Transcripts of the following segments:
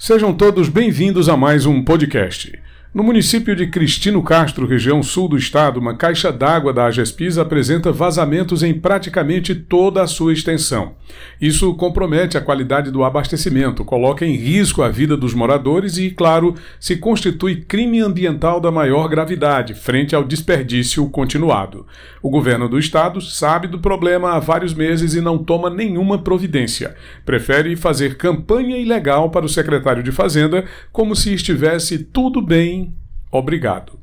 Sejam todos bem-vindos a mais um podcast. No município de Cristino Castro, região sul do estado, uma caixa d'água da Agespis apresenta vazamentos em praticamente toda a sua extensão. Isso compromete a qualidade do abastecimento, coloca em risco a vida dos moradores e, claro, se constitui crime ambiental da maior gravidade, frente ao desperdício continuado. O governo do estado sabe do problema há vários meses e não toma nenhuma providência. Prefere fazer campanha ilegal para o secretário de Fazenda, como se estivesse tudo bem Obrigado.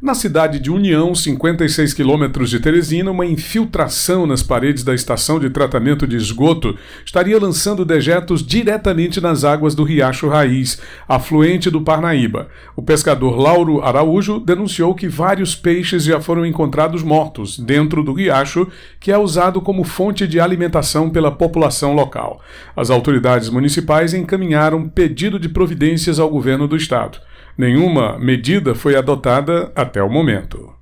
Na cidade de União, 56 quilômetros de Teresina, uma infiltração nas paredes da estação de tratamento de esgoto estaria lançando dejetos diretamente nas águas do Riacho Raiz, afluente do Parnaíba. O pescador Lauro Araújo denunciou que vários peixes já foram encontrados mortos dentro do riacho, que é usado como fonte de alimentação pela população local. As autoridades municipais encaminharam pedido de providências ao governo do estado. Nenhuma medida foi adotada até o momento.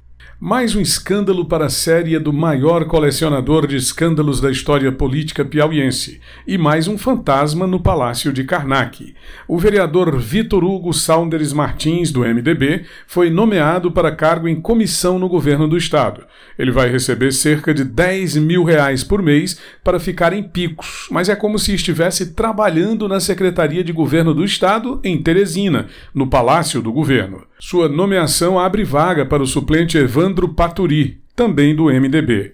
Mais um escândalo para a série do maior colecionador de escândalos da história política piauiense e mais um fantasma no Palácio de Karnak. O vereador Vitor Hugo Saunders Martins, do MDB, foi nomeado para cargo em comissão no governo do estado. Ele vai receber cerca de 10 mil reais por mês para ficar em picos, mas é como se estivesse trabalhando na Secretaria de Governo do Estado em Teresina, no Palácio do Governo. Sua nomeação abre vaga para o suplente Evandro Paturi, também do MDB.